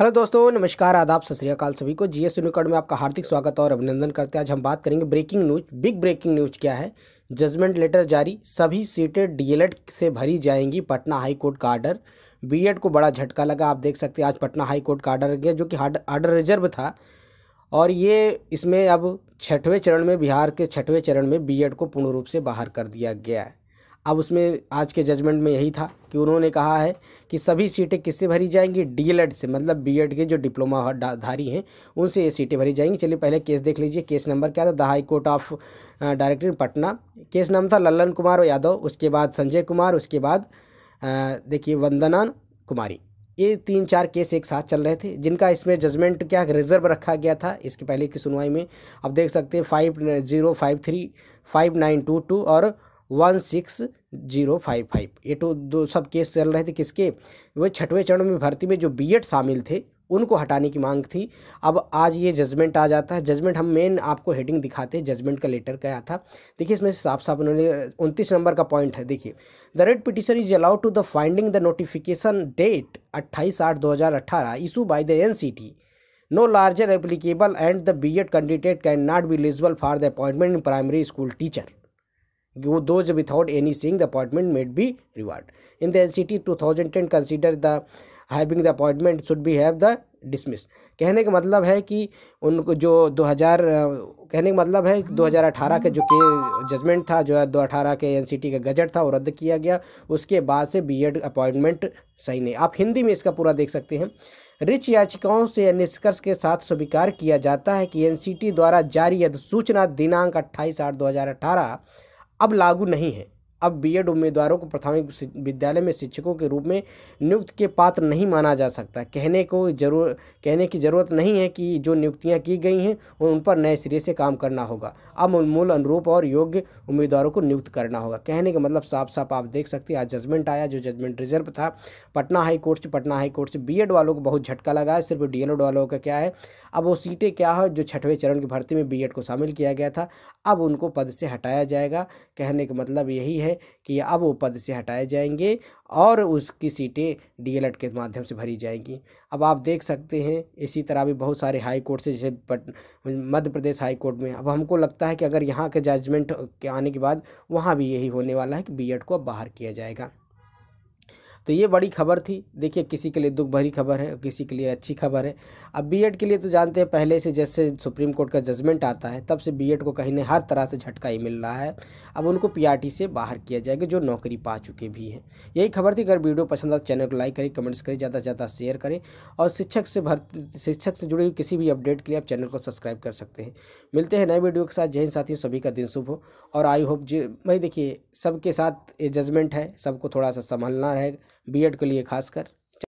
hello दोस्तों नमस्कार आदाब सत श्रीकाल सभी को जीएस यूनिकॉड में आपका हार्दिक स्वागत और अभिनंदन करते हैं आज हम बात करेंगे breaking news big breaking news क्या है जजमेंट लेटर जारी सभी सीटें डीएलएड से भरी जाएंगी पटना हाई कोर्ट का आर्डर बीएड को बड़ा झटका लगा आप देख सकते हैं आज पटना हाई कोर्ट का आर्डर गया जो कि आर्डर रिजर्व था और ये इसमें अब छठवें चरण में बिहार के छठवें चरण में बी को पूर्ण रूप से बाहर कर दिया गया है अब उसमें आज के जजमेंट में यही था कि उन्होंने कहा है कि सभी सीटें किससे भरी जाएंगी डीएलएड से मतलब बीएड के जो डिप्लोमा धारी हैं उनसे ये सीटें भरी जाएंगी चलिए पहले केस देख लीजिए केस नंबर क्या था the high court of director Patna case नाम था लल्लन कुमार यादव उसके बाद संजय कुमार उसके बाद देखिए वंदना कुमारी ये तीन चार केस एक साथ चल रहे थे जिनका इसमें जजमेंट क्या रिजर्व रखा गया था इसके पहले की सुनवाई में अब देख सकते हैं five zero five three five nine two two और one six zero five five ये तो दो सब केस चल रहे थे किसके वो छठवें चरण में भर्ती में जो बीएड शामिल थे उनको हटाने की मांग थी अब आज ये जजमेंट आ जाता है जजमेंट हम मेन आपको हेडिंग दिखाते हैं जजमेंट का लेटर क्या था देखिए इसमें साफ साफ उन्होंने उनतीस नंबर का पॉइंट है देखिए the red petition is allowed to the finding the notification date अट्ठाईस आठ दो हज़ार अट्ठारह issue by the N C T no larger applicable and the B Ed candidate can not be eligible for the appointment in primary school teacher without any the appointment made be reward in the N C T two thousand ten consider the having the appointment should be have the dismiss कहने का मतलब है कि उनको जो 2000 कहने का मतलब है 2018 के जो के जजमेंट था जो है दो अठारह के टी का गजट था वो रद्द किया गया उसके बाद से बीएड अपॉइंटमेंट सही नहीं आप हिंदी में इसका पूरा देख सकते हैं रिच याचिकाओं से निष्कर्ष के साथ स्वीकार किया जाता है कि एनसीटी द्वारा जारी अधिसूचना दिनांक अट्ठाईस आठ दो अब लागू नहीं है अब बीएड उम्मीदवारों को प्राथमिक विद्यालय में शिक्षकों के रूप में नियुक्त के पात्र नहीं माना जा सकता कहने को जरूर कहने की ज़रूरत नहीं है कि जो नियुक्तियां की गई हैं उन पर नए सिरे से काम करना होगा अब मूल अनुरूप और योग्य उम्मीदवारों को नियुक्त करना होगा कहने का मतलब साफ साफ आप देख सकते हैं आज जजमेंट आया जो जजमेंट रिजर्व था पटना हाई कोर्ट से पटना हाई कोर्ट से बी वालों को बहुत झटका लगा है सिर्फ डी वालों का क्या है अब वो सीटें क्या है जो छठवें चरण की भर्ती में बी को शामिल किया गया था अब उनको पद से हटाया जाएगा कहने का मतलब यही है है कि अब वो पद से हटाए जाएंगे और उसकी सीटें डीएलएड के माध्यम से भरी जाएंगी अब आप देख सकते हैं इसी तरह भी बहुत सारे हाई कोर्ट से जैसे मध्य प्रदेश हाई कोर्ट में अब हमको लगता है कि अगर यहाँ के जजमेंट के आने के बाद वहाँ भी यही होने वाला है कि बीएड को अब बाहर किया जाएगा तो ये बड़ी खबर थी देखिए किसी के लिए दुख भरी खबर है किसी के लिए अच्छी खबर है अब बीएड के लिए तो जानते हैं पहले से जैसे सुप्रीम कोर्ट का जजमेंट आता है तब से बीएड को कहीं ना हर तरह से झटका ही मिल रहा है अब उनको पीआरटी से बाहर किया जाएगा जो नौकरी पा चुके भी हैं यही खबर थी अगर वीडियो पसंद आता तो चैनल को लाइक करें कमेंट्स करें ज़्यादा से ज़्यादा शेयर करें और शिक्षक से भर्ती शिक्षक से जुड़ी हुई किसी भी अपडेट के लिए आप चैनल को सब्सक्राइब कर सकते हैं मिलते हैं नए वीडियो के साथ जय हिंद साथियों सभी का दिन शुभ हो और आई होप जी भाई देखिए सबके साथ ये जजमेंट है सबको थोड़ा सा संभलना रहेगा बीएड के लिए खासकर